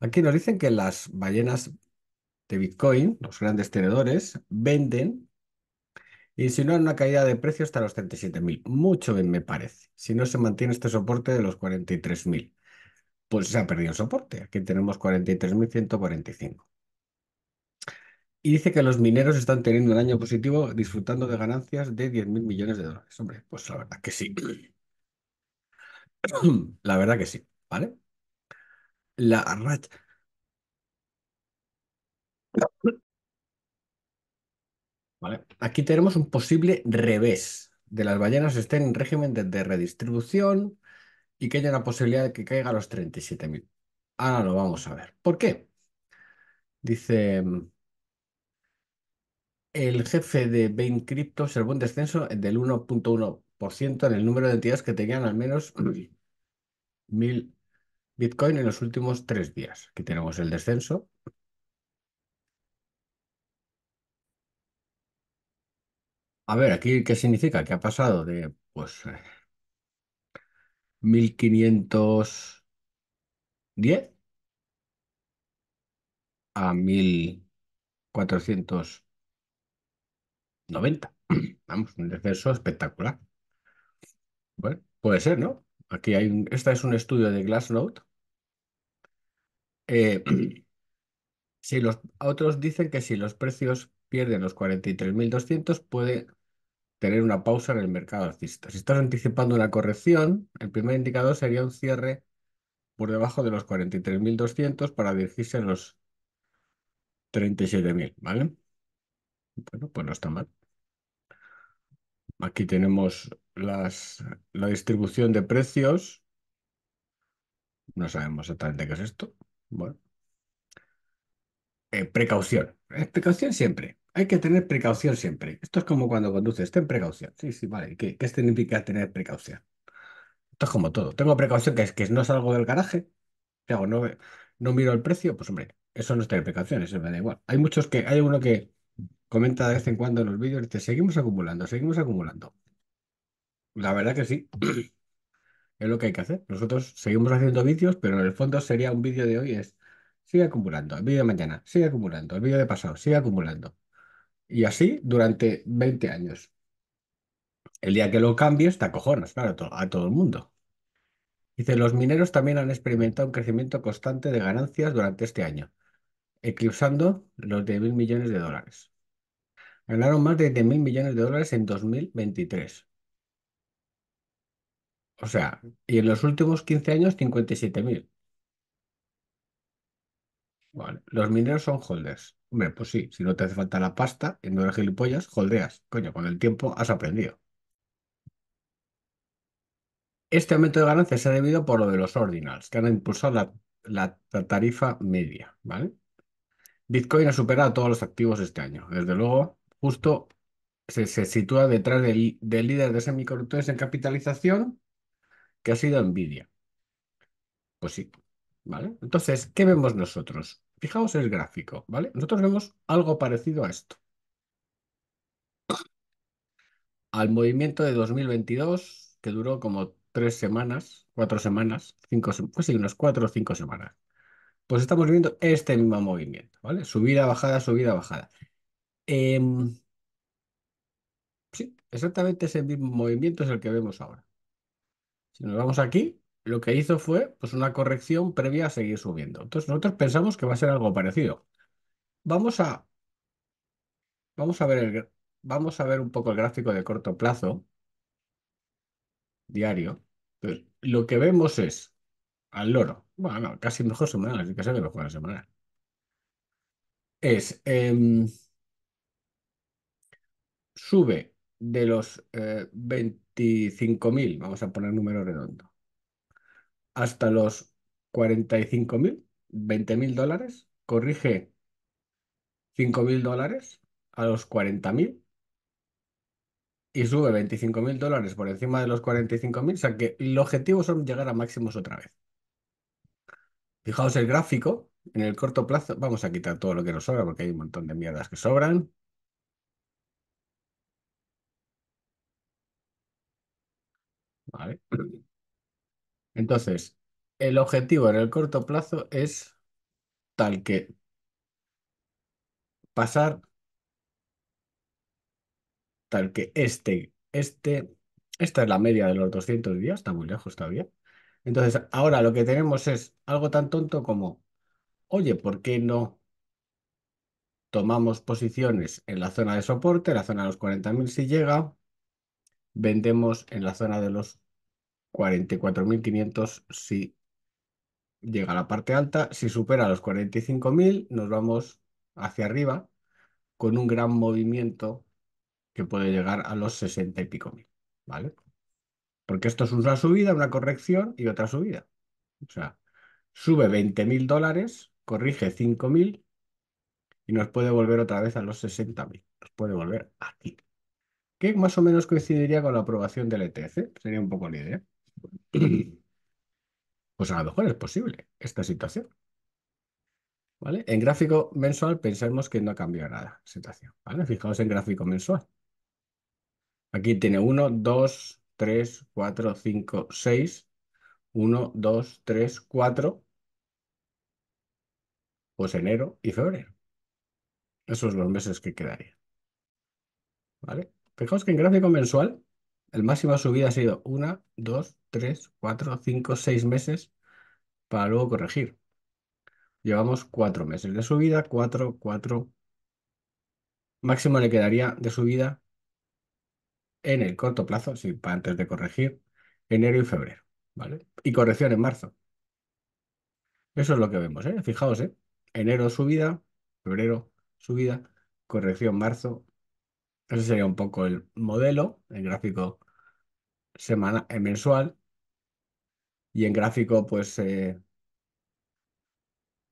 Aquí nos dicen que las ballenas de Bitcoin, los grandes tenedores, venden, y si hay una caída de precio hasta los 37.000. Mucho bien me parece. Si no se mantiene este soporte de los 43.000, pues se ha perdido el soporte. Aquí tenemos 43.145. Y dice que los mineros están teniendo un año positivo disfrutando de ganancias de 10.000 millones de dólares. Hombre, pues la verdad que sí. La verdad que sí, ¿vale? La Aquí tenemos un posible revés de las ballenas estén en régimen de, redistribución y que haya una posibilidad de que caiga a los 37.000. Ahora lo vamos a ver. ¿Por qué? Dice, el jefe de Bain Crypto observó un descenso del 1.1% en el número de entidades que tenían al menos 1.000 Bitcoin en los últimos tres días. Aquí tenemos el descenso. A ver, aquí, ¿qué significa? Que ha pasado de, pues, 1510 eh, a 1490. Vamos, un descenso espectacular. Bueno, puede ser, ¿no? Aquí hay esta es un estudio de Glassnode eh, si los, otros dicen que si los precios pierden los 43.200 puede tener una pausa en el mercado alcista. Si estás anticipando una corrección, el primer indicador sería un cierre por debajo de los 43.200 para dirigirse a los 37.000, ¿vale? Bueno, pues no está mal. Aquí tenemos las, la distribución de precios. No sabemos exactamente qué es esto. Bueno, eh, precaución. Eh, precaución siempre. Hay que tener precaución siempre. Esto es como cuando conduces, ten precaución. Sí, sí, vale. ¿Qué, significa tener precaución? Esto es como todo. Tengo precaución que es que no salgo del garaje. No, no miro el precio. Pues hombre, eso no es tener precaución, eso me da igual. Hay muchos que, hay uno que comenta de vez en cuando en los vídeos, dice, seguimos acumulando, seguimos acumulando. La verdad que sí. Es lo que hay que hacer. Nosotros seguimos haciendo vídeos, pero en el fondo sería un vídeo de hoy es, sigue acumulando, el vídeo de mañana, sigue acumulando, el vídeo de pasado, sigue acumulando. Y así durante 20 años. El día que lo cambies, te cojones claro, a todo el mundo. Dice, los mineros también han experimentado un crecimiento constante de ganancias durante este año, eclipsando los de mil millones de dólares. Ganaron más de mil millones de dólares en 2023. O sea, y en los últimos 15 años 57.000. Los mineros son holders. Hombre, pues sí, si no te hace falta la pasta en no eres gilipollas, holdeas. Coño, con el tiempo has aprendido. Este aumento de ganancias se ha debido por lo de los ordinals, que han impulsado la, tarifa media, ¿vale? Bitcoin ha superado a todos los activos este año. Desde luego, justo se, sitúa detrás del, del líder de semiconductores en capitalización, que ha sido envidia. Pues sí, ¿vale? Entonces, ¿qué vemos nosotros? Fijaos el gráfico, ¿vale? Nosotros vemos algo parecido a esto. Al movimiento de 2022, que duró como tres semanas, cuatro semanas, cinco, pues sí, unas cuatro o cinco semanas. Pues estamos viendo este mismo movimiento, ¿vale? Subida, bajada, subida, bajada. Em, sí, exactamente ese mismo movimiento es el que vemos ahora. Si nos vamos aquí, lo que hizo fue pues, una corrección previa a seguir subiendo. Entonces nosotros pensamos que va a ser algo parecido. Vamos a, vamos a, ver, el, vamos a ver un poco el gráfico de corto plazo diario. lo que vemos es al loro. Bueno, casi mejor semana, así que se ve mejor la semanal. Es em, sube de los eh, 25.000, vamos a poner número redondo, hasta los 45.000, 20.000 dólares, corrige 5.000 dólares a los 40.000 y sube 25.000 dólares por encima de los 45.000, o sea que el objetivo son llegar a máximos otra vez. Fijaos el gráfico, en el corto plazo, vamos a quitar todo lo que nos sobra porque hay un montón de mierdas que sobran. Entonces, el objetivo en el corto plazo es tal que pasar tal que este, este, esta es la media de los 200 días, está muy lejos todavía. Entonces, ahora lo que tenemos es algo tan tonto como, oye, ¿por qué no tomamos posiciones en la zona de soporte, la zona de los 40.000 si llega, vendemos en la zona de los 44.500 si llega a la parte alta. Si supera los 45.000, nos vamos hacia arriba con un gran movimiento que puede llegar a los 60 y pico mil, ¿vale? Porque esto es una subida, una corrección y otra subida. O sea, sube 20.000 dólares, corrige 5.000 y nos puede volver otra vez a los 60.000. Nos puede volver aquí que más o menos coincidiría con la aprobación del ETC, sería un poco la idea. Pues a lo mejor es posible esta situación. ¿Vale? En gráfico mensual pensemos que no ha cambiado nada la situación. ¿vale? Fijaos en gráfico mensual. Aquí tiene 1, 2, 3, 4, 5, 6. 1, 2, 3, 4. Pues enero y febrero. Esos son los meses que quedarían. ¿Vale? Fijaos que en gráfico mensual, el máximo de subida ha sido 1, 2, 3, 4, 5, 6 meses para luego corregir. Llevamos 4 meses de subida, 4, 4. Máximo le quedaría de subida en el corto plazo, antes de corregir, enero y febrero. ¿vale? Y corrección en marzo. Eso es lo que vemos, ¿eh? Fijaos, ¿eh? Enero subida, febrero subida, corrección marzo, ese sería un poco el modelo, el gráfico semana, eh, mensual. Y en gráfico, pues eh,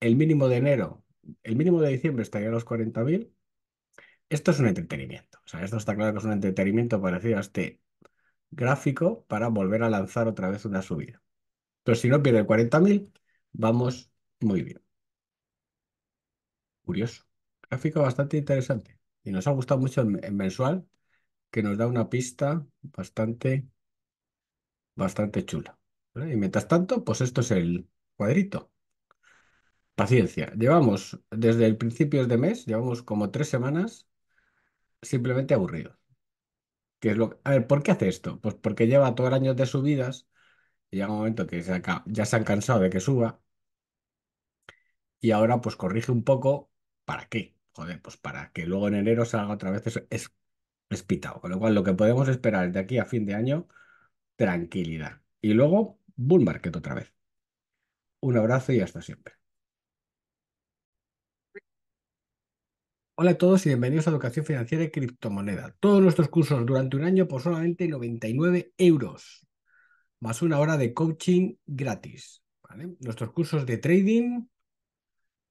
el mínimo de enero, el mínimo de diciembre estaría a los 40.000. Esto es un entretenimiento. O sea, esto está claro que es un entretenimiento parecido a este gráfico para volver a lanzar otra vez una subida. Entonces, si no pierde el 40.000, vamos muy bien. Curioso. Gráfico bastante interesante. Y nos ha gustado mucho el, mensual, que nos da una pista bastante, bastante chula. Y mientras tanto, pues esto es el cuadrito. Paciencia. Llevamos desde el principio de mes, llevamos como tres semanas simplemente aburrido qué es lo... A ver, ¿por qué hace esto? Pues porque lleva todo el año de subidas y llega un momento que ya se han cansado de que suba y ahora pues corrige un poco. ¿Para qué? joder, pues para que luego en enero salga otra vez eso es, es pitado. Con lo cual, lo que podemos esperar de aquí a fin de año, tranquilidad. Y luego, bull market otra vez. Un abrazo y hasta siempre. Hola a todos y bienvenidos a Educación Financiera y Criptomoneda. Todos nuestros cursos durante un año por pues solamente 99 euros, más una hora de coaching gratis. Nuestros cursos de trading,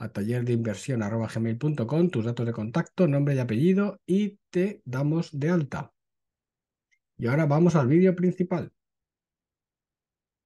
a tallerdeinversión.com, tus datos de contacto, nombre y apellido y te damos de alta. Y ahora vamos al vídeo principal.